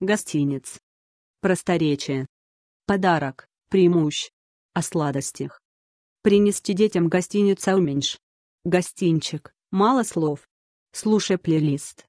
гостиниц. Просторечие. Подарок, примущ. О сладостях. Принести детям гостиница уменьш. Гостинчик, мало слов. Слушай плейлист.